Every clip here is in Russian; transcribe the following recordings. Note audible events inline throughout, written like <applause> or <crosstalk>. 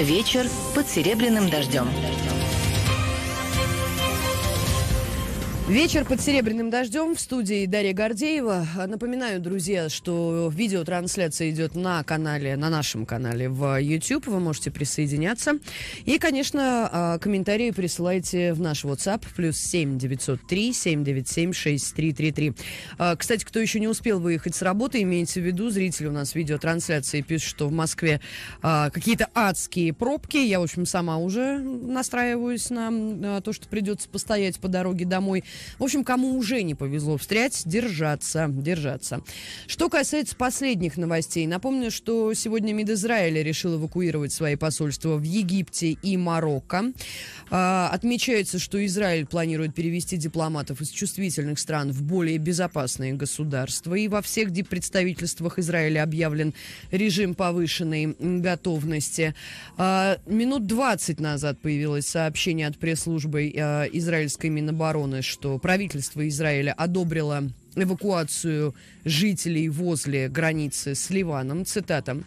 Вечер под серебряным дождем. Вечер под серебряным дождем в студии Дарья Гордеева. Напоминаю, друзья, что видеотрансляция идет на канале, на нашем канале в YouTube. Вы можете присоединяться. И, конечно, а, комментарии присылайте в наш WhatsApp плюс 7 903 797 6333. Кстати, кто еще не успел выехать с работы, имейте в виду, зрители у нас видеотрансляции пишут, что в Москве а, какие-то адские пробки. Я, в общем, сама уже настраиваюсь на а, то, что придется постоять по дороге домой. В общем, кому уже не повезло встрять, держаться, держаться. Что касается последних новостей, напомню, что сегодня МИД Израиля решил эвакуировать свои посольства в Египте и Марокко. А, отмечается, что Израиль планирует перевести дипломатов из чувствительных стран в более безопасные государства. И во всех представительствах Израиля объявлен режим повышенной готовности. А, минут 20 назад появилось сообщение от пресс-службы а, израильской Минобороны, что что правительство Израиля одобрило эвакуацию жителей возле границы с Ливаном. Цитата.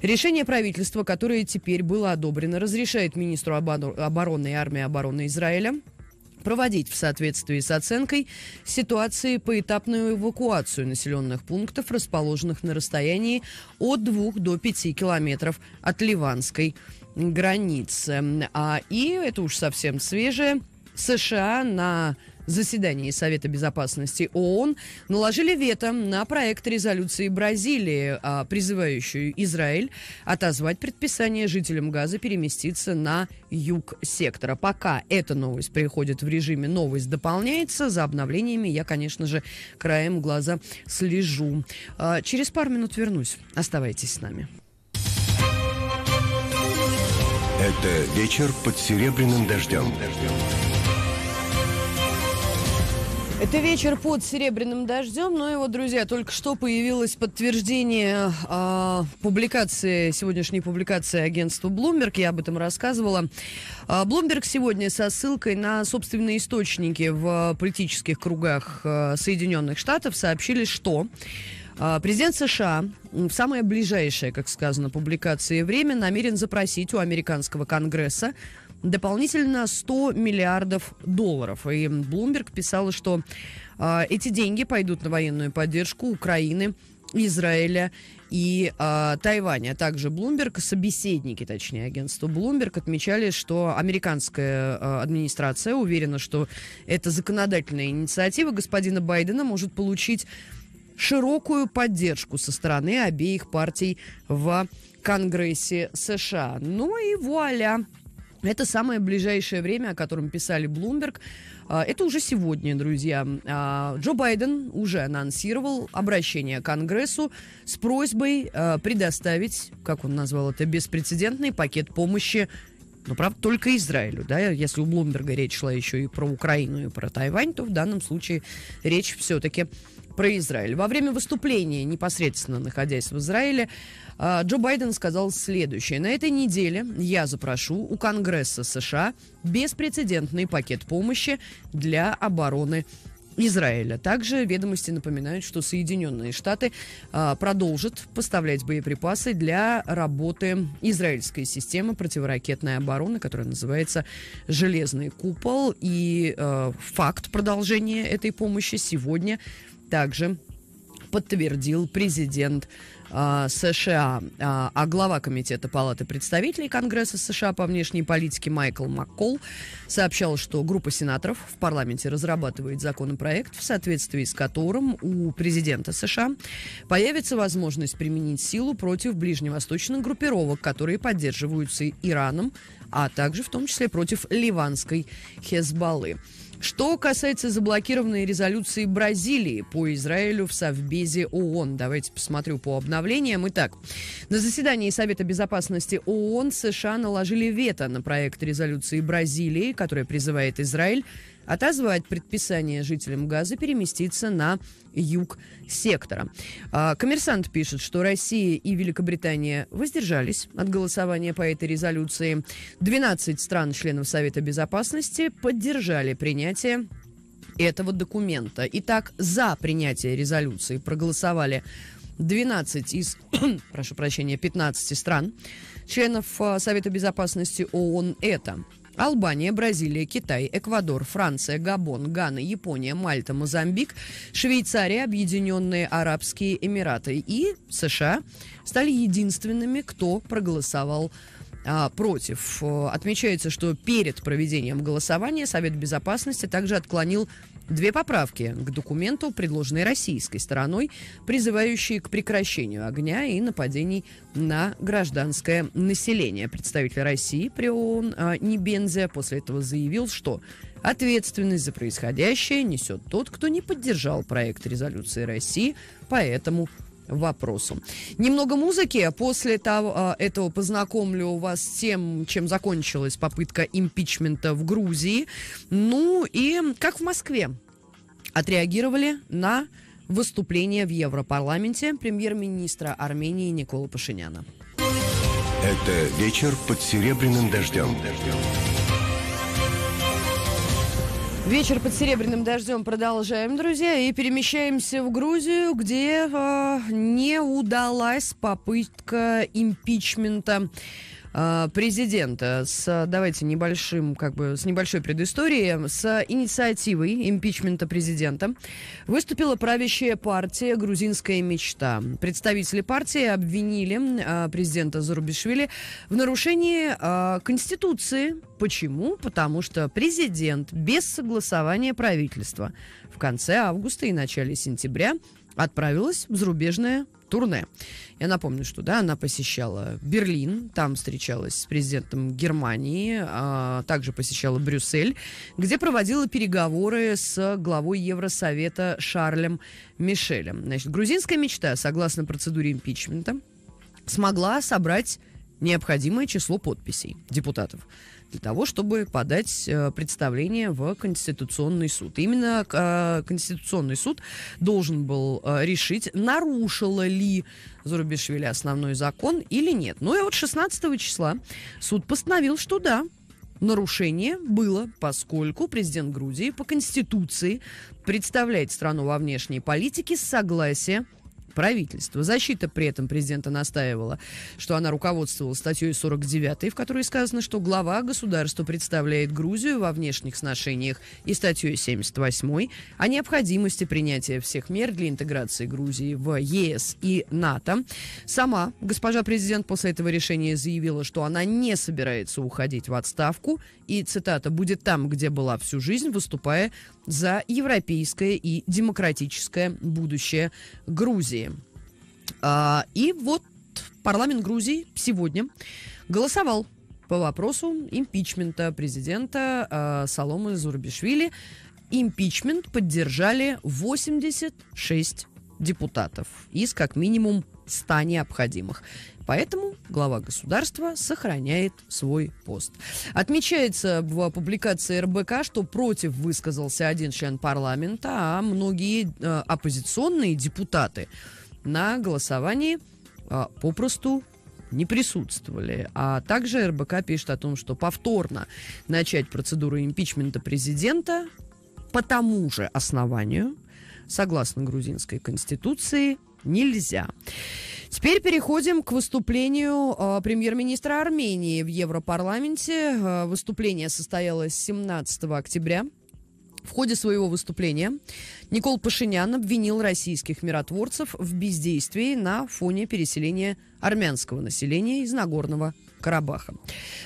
Решение правительства, которое теперь было одобрено, разрешает министру обороны и армии обороны Израиля проводить в соответствии с оценкой ситуации поэтапную эвакуацию населенных пунктов, расположенных на расстоянии от 2 до 5 километров от ливанской границы. А, и это уж совсем свежее. США на заседании Совета Безопасности ООН наложили вето на проект резолюции Бразилии, а, призывающую Израиль отозвать предписание жителям Газа переместиться на юг сектора. Пока эта новость приходит в режиме «Новость дополняется», за обновлениями я, конечно же, краем глаза слежу. А, через пару минут вернусь. Оставайтесь с нами. Это вечер под серебряным дождем. дождем. Это вечер под серебряным дождем, но ну его, друзья, только что появилось подтверждение э, публикации, сегодняшней публикации агентства Bloomberg, я об этом рассказывала. Э, Bloomberg сегодня со ссылкой на собственные источники в политических кругах э, Соединенных Штатов сообщили, что Президент США в самое ближайшее, как сказано, публикации время намерен запросить у американского конгресса дополнительно 100 миллиардов долларов. И Блумберг писала, что э, эти деньги пойдут на военную поддержку Украины, Израиля и э, Тайваня. А также Блумберг, собеседники, точнее, агентство Блумберг отмечали, что американская э, администрация уверена, что эта законодательная инициатива господина Байдена может получить широкую поддержку со стороны обеих партий в Конгрессе США. Ну и вуаля! Это самое ближайшее время, о котором писали Bloomberg. А, это уже сегодня, друзья. А, Джо Байден уже анонсировал обращение к Конгрессу с просьбой а, предоставить, как он назвал это, беспрецедентный пакет помощи но, ну, правда, только Израилю, да, если у Блумберга речь шла еще и про Украину, и про Тайвань, то в данном случае речь все-таки про Израиль. Во время выступления, непосредственно находясь в Израиле, а, Джо Байден сказал следующее. На этой неделе я запрошу у Конгресса США беспрецедентный пакет помощи для обороны Израиля. Также ведомости напоминают, что Соединенные Штаты а, продолжат поставлять боеприпасы для работы израильской системы противоракетной обороны, которая называется «Железный купол». И а, факт продолжения этой помощи сегодня также подтвердил президент э, США, э, а глава Комитета Палаты представителей Конгресса США по внешней политике Майкл Маккол сообщал, что группа сенаторов в парламенте разрабатывает законопроект, в соответствии с которым у президента США появится возможность применить силу против ближневосточных группировок, которые поддерживаются Ираном, а также в том числе против ливанской Хезбаллы. Что касается заблокированной резолюции Бразилии по Израилю в Совбезе ООН. Давайте посмотрю по обновлениям. Итак, на заседании Совета Безопасности ООН США наложили вето на проект резолюции Бразилии, которая призывает Израиль отозвать предписание жителям Газа переместиться на юг сектора. А, коммерсант пишет, что Россия и Великобритания воздержались от голосования по этой резолюции. 12 стран-членов Совета Безопасности поддержали принятие этого документа. Итак, за принятие резолюции проголосовали 12 из, <clears throat> прошу прощения, 15 стран, членов а, Совета Безопасности ООН это – Албания, Бразилия, Китай, Эквадор, Франция, Габон, Гана, Япония, Мальта, Мозамбик, Швейцария, Объединенные Арабские Эмираты и США стали единственными, кто проголосовал а, против. Э, отмечается, что перед проведением голосования Совет Безопасности также отклонил Две поправки к документу, предложенные российской стороной, призывающие к прекращению огня и нападений на гражданское население. Представитель России при ООН а, Небензе после этого заявил, что ответственность за происходящее несет тот, кто не поддержал проект резолюции России по этому вопросу. Немного музыки. После того, а, этого познакомлю вас с тем, чем закончилась попытка импичмента в Грузии. Ну и как в Москве отреагировали на выступление в Европарламенте премьер-министра Армении Никола Пашиняна. Это вечер под серебряным дождем. дождем. Вечер под серебряным дождем продолжаем, друзья, и перемещаемся в Грузию, где э, не удалась попытка импичмента Э, президента с, давайте, небольшим, как бы, с небольшой предысторией, с инициативой импичмента президента выступила правящая партия «Грузинская мечта». Представители партии обвинили э, президента Зарубишвили в нарушении э, Конституции. Почему? Потому что президент без согласования правительства в конце августа и начале сентября отправилась в зарубежное турне. Я напомню, что да, она посещала Берлин, там встречалась с президентом Германии, а также посещала Брюссель, где проводила переговоры с главой Евросовета Шарлем Мишелем. Значит, грузинская мечта, согласно процедуре импичмента, смогла собрать необходимое число подписей депутатов для того, чтобы подать э, представление в Конституционный суд. Именно э, Конституционный суд должен был э, решить, нарушила ли Зурабишвили основной закон или нет. Ну и вот 16 числа суд постановил, что да, нарушение было, поскольку президент Грузии по Конституции представляет страну во внешней политике с согласия правительства. Защита при этом президента настаивала, что она руководствовала статьей 49, в которой сказано, что глава государства представляет Грузию во внешних сношениях и статьей 78 о необходимости принятия всех мер для интеграции Грузии в ЕС и НАТО. Сама госпожа президент после этого решения заявила, что она не собирается уходить в отставку и, цитата, «будет там, где была всю жизнь, выступая за европейское и демократическое будущее Грузии. А, и вот парламент Грузии сегодня голосовал по вопросу импичмента президента э, Соломы Зурбишвили. Импичмент поддержали 86 депутатов из как минимум 100 необходимых. Поэтому глава государства сохраняет свой пост. Отмечается в публикации РБК, что против высказался один член парламента, а многие э, оппозиционные депутаты на голосовании э, попросту не присутствовали. А также РБК пишет о том, что повторно начать процедуру импичмента президента по тому же основанию, согласно грузинской конституции, нельзя. Теперь переходим к выступлению э, премьер-министра Армении в Европарламенте. Э, выступление состоялось 17 октября. В ходе своего выступления Никол Пашинян обвинил российских миротворцев в бездействии на фоне переселения армянского населения из Нагорного Карабаха.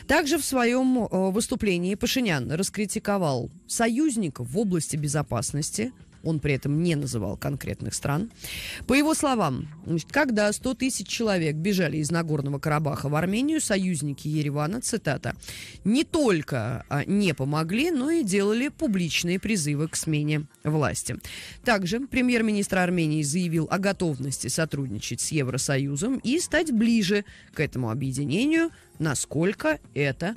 Также в своем а, выступлении Пашинян раскритиковал союзников в области безопасности, он при этом не называл конкретных стран. По его словам, когда 100 тысяч человек бежали из Нагорного Карабаха в Армению, союзники Еревана, цитата, не только а, не помогли, но и делали публичные призывы к смене власти. Также премьер-министр Армении заявил о готовности сотрудничать с Евросоюзом и стать ближе к этому объединению, насколько это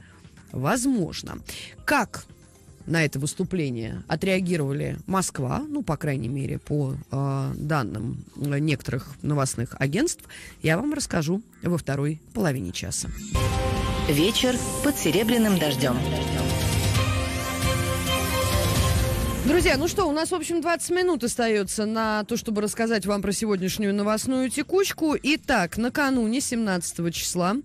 возможно. Как на это выступление отреагировали Москва, ну, по крайней мере, по э, данным некоторых новостных агентств, я вам расскажу во второй половине часа. Вечер под серебряным дождем. Друзья, ну что, у нас, в общем, 20 минут остается на то, чтобы рассказать вам про сегодняшнюю новостную текучку. Итак, накануне, 17 числа,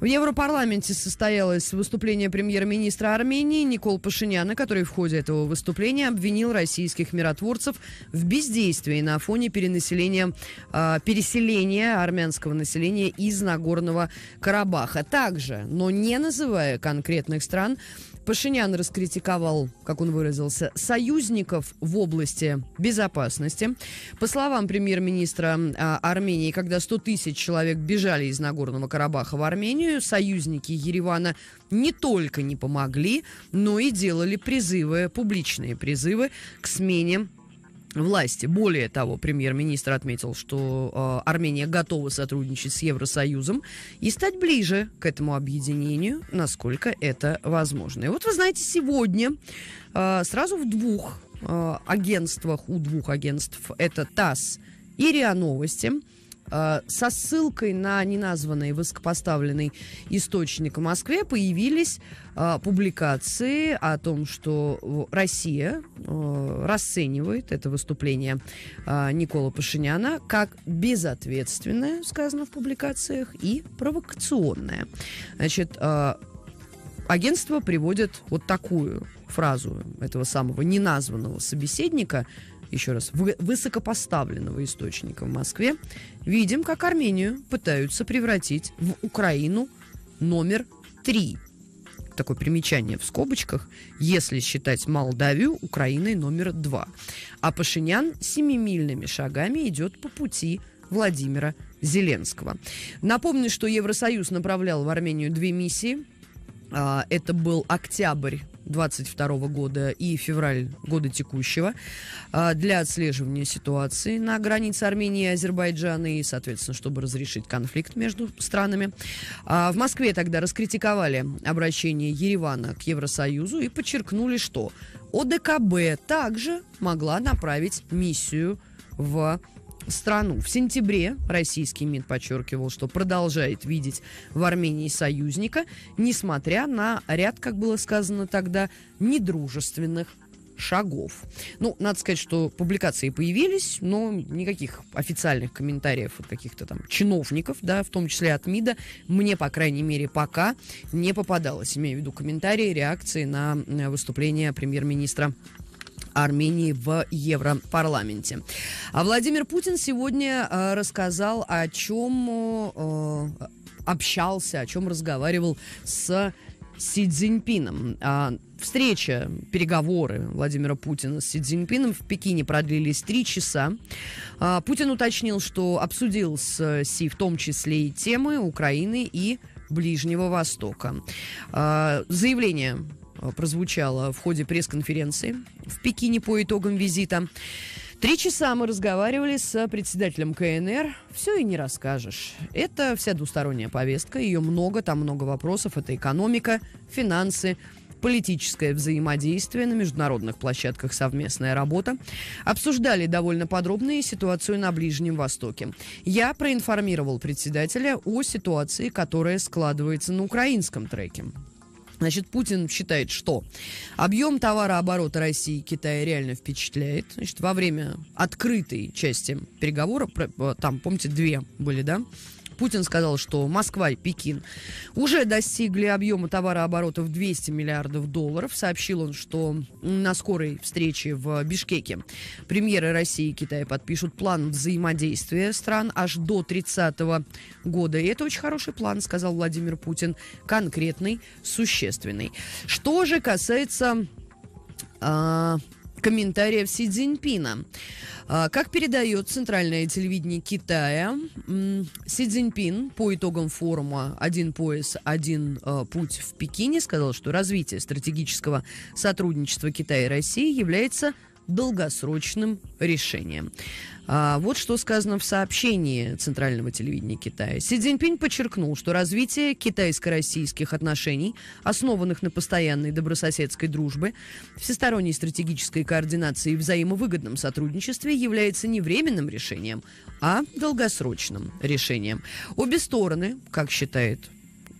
в Европарламенте состоялось выступление премьер-министра Армении Никол Пашиняна, который в ходе этого выступления обвинил российских миротворцев в бездействии на фоне перенаселения, э, переселения армянского населения из Нагорного Карабаха. Также, но не называя конкретных стран, Пашинян раскритиковал, как он выразился, союзников в области безопасности. По словам премьер-министра а, Армении, когда 100 тысяч человек бежали из Нагорного Карабаха в Армению, союзники Еревана не только не помогли, но и делали призывы, публичные призывы к смене власти. Более того, премьер-министр отметил, что э, Армения готова сотрудничать с Евросоюзом и стать ближе к этому объединению, насколько это возможно. И вот вы знаете, сегодня э, сразу в двух э, агентствах, у двух агентств, это ТАСС и РИА Новости, Э, со ссылкой на неназванный высокопоставленный источник в Москве появились э, публикации о том, что Россия э, расценивает это выступление э, Никола Пашиняна как безответственное, сказано в публикациях, и провокационное. Значит, агентство приводит вот такую фразу этого самого неназванного собеседника – еще раз, высокопоставленного источника в Москве, видим, как Армению пытаются превратить в Украину номер три. Такое примечание в скобочках, если считать Молдавию Украиной номер два. А Пашинян семимильными шагами идет по пути Владимира Зеленского. Напомню, что Евросоюз направлял в Армению две миссии. А, это был октябрь 22 года и февраль года текущего а, для отслеживания ситуации на границе Армении и Азербайджана и, соответственно, чтобы разрешить конфликт между странами. А, в Москве тогда раскритиковали обращение Еревана к Евросоюзу и подчеркнули, что ОДКБ также могла направить миссию в страну. В сентябре российский МИД подчеркивал, что продолжает видеть в Армении союзника, несмотря на ряд, как было сказано тогда, недружественных шагов. Ну, надо сказать, что публикации появились, но никаких официальных комментариев от каких-то там чиновников, да, в том числе от МИДа, мне, по крайней мере, пока не попадалось. Имею в виду комментарии, реакции на э, выступление премьер-министра Армении в Европарламенте. А Владимир Путин сегодня э, рассказал, о чем э, общался, о чем разговаривал с Си Цзиньпином. А, встреча, переговоры Владимира Путина с Си Цзиньпином в Пекине продлились три часа. А, Путин уточнил, что обсудил с Си в том числе и темы Украины и Ближнего Востока. А, заявление Э, прозвучало в ходе пресс-конференции в Пекине по итогам визита. Три часа мы разговаривали с председателем КНР. Все и не расскажешь. Это вся двусторонняя повестка. Ее много, там много вопросов. Это экономика, финансы, политическое взаимодействие на международных площадках, совместная работа. Обсуждали довольно подробно и ситуацию на Ближнем Востоке. Я проинформировал председателя о ситуации, которая складывается на украинском треке. Значит, Путин считает, что объем товарооборота России и Китая реально впечатляет. Значит, во время открытой части переговоров, э, там, помните, две были, да, Путин сказал, что Москва и Пекин уже достигли объема товарооборота в 200 миллиардов долларов. Сообщил он, что на скорой встрече в Бишкеке премьеры России и Китая подпишут план взаимодействия стран аж до 30 года. И это очень хороший план, сказал Владимир Путин. Конкретный, существенный. Что же касается... А, комментариев Си Цзиньпина. А, как передает центральное телевидение Китая, Си Цзиньпин по итогам форума «Один пояс, один а, путь» в Пекине сказал, что развитие стратегического сотрудничества Китая и России является долгосрочным решением. А вот что сказано в сообщении Центрального телевидения Китая. Си Цзиньпинь подчеркнул, что развитие китайско-российских отношений, основанных на постоянной добрососедской дружбе, всесторонней стратегической координации и взаимовыгодном сотрудничестве является не временным решением, а долгосрочным решением. Обе стороны, как считает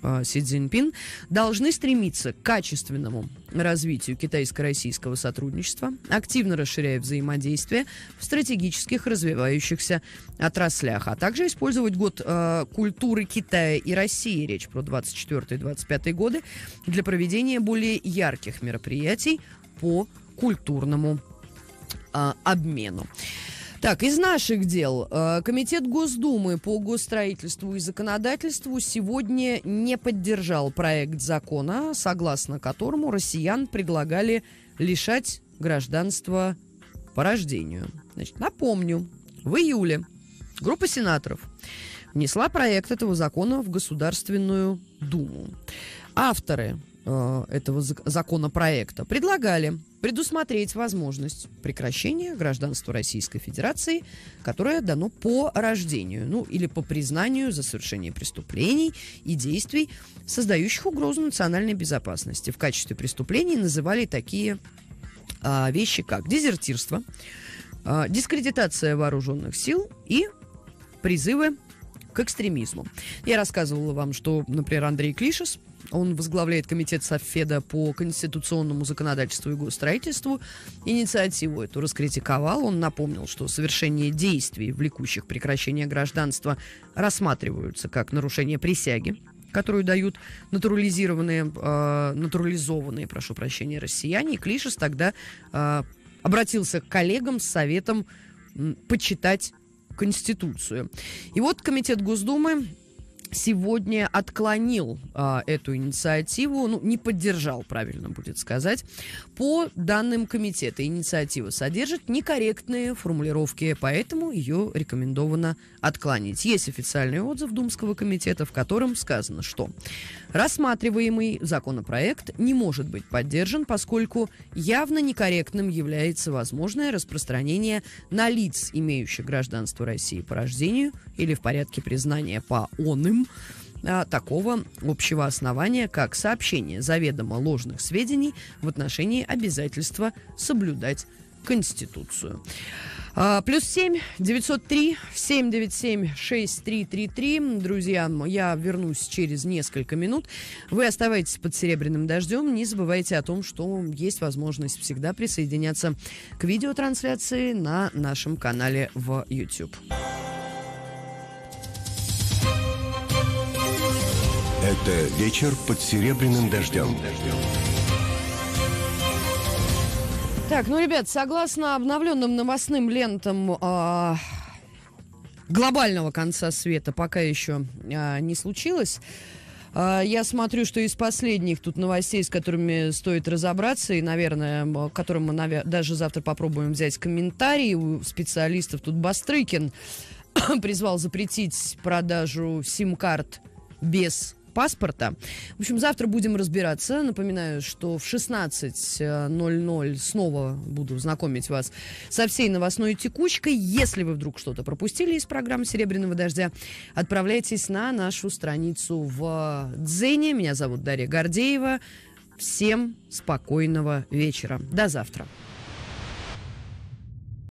Э, Си Цзиньпин, должны стремиться к качественному развитию китайско-российского сотрудничества, активно расширяя взаимодействие в стратегических развивающихся отраслях, а также использовать год э, культуры Китая и России, речь про 24-25 годы, для проведения более ярких мероприятий по культурному э, обмену. Так, из наших дел. Э, Комитет Госдумы по госстроительству и законодательству сегодня не поддержал проект закона, согласно которому россиян предлагали лишать гражданства по рождению. Значит, напомню, в июле группа сенаторов внесла проект этого закона в Государственную Думу. Авторы э, этого законопроекта, предлагали предусмотреть возможность прекращения гражданства Российской Федерации, которое дано по рождению, ну или по признанию за совершение преступлений и действий, создающих угрозу национальной безопасности. В качестве преступлений называли такие э, вещи, как дезертирство, э, дискредитация вооруженных сил и призывы к экстремизму. Я рассказывала вам, что, например, Андрей Клишес, он возглавляет комитет Софеда по конституционному законодательству и госстроительству. Инициативу эту раскритиковал. Он напомнил, что совершение действий, влекущих прекращение гражданства, рассматриваются как нарушение присяги которую дают натурализированные, э, натурализованные, прошу прощения, россияне. И Клишес тогда э, обратился к коллегам с советом почитать Конституцию. И вот Комитет Госдумы сегодня отклонил а, эту инициативу, ну, не поддержал, правильно будет сказать по данным комитета инициатива содержит некорректные формулировки, поэтому ее рекомендовано отклонить. Есть официальный отзыв Думского комитета, в котором сказано, что рассматриваемый законопроект не может быть поддержан, поскольку явно некорректным является возможное распространение на лиц, имеющих гражданство России по рождению или в порядке признания по он им, а, такого общего основания, как сообщение заведомо ложных сведений в отношении обязательства соблюдать Конституцию. А, плюс 7 903 797 6333. Друзья, я вернусь через несколько минут. Вы оставайтесь под серебряным дождем. Не забывайте о том, что есть возможность всегда присоединяться к видеотрансляции на нашем канале в YouTube. Это вечер под серебряным дождем. Так, ну, ребят, согласно обновленным новостным лентам, э, глобального конца света пока еще э, не случилось. Э, я смотрю, что из последних тут новостей, с которыми стоит разобраться, и, наверное, которым мы навер- даже завтра попробуем взять комментарии у специалистов, тут Бастрыкин <coughs> призвал запретить продажу сим-карт без паспорта. В общем, завтра будем разбираться. Напоминаю, что в 16.00 снова буду знакомить вас со всей новостной текучкой. Если вы вдруг что-то пропустили из программы «Серебряного дождя», отправляйтесь на нашу страницу в Дзене. Меня зовут Дарья Гордеева. Всем спокойного вечера. До завтра.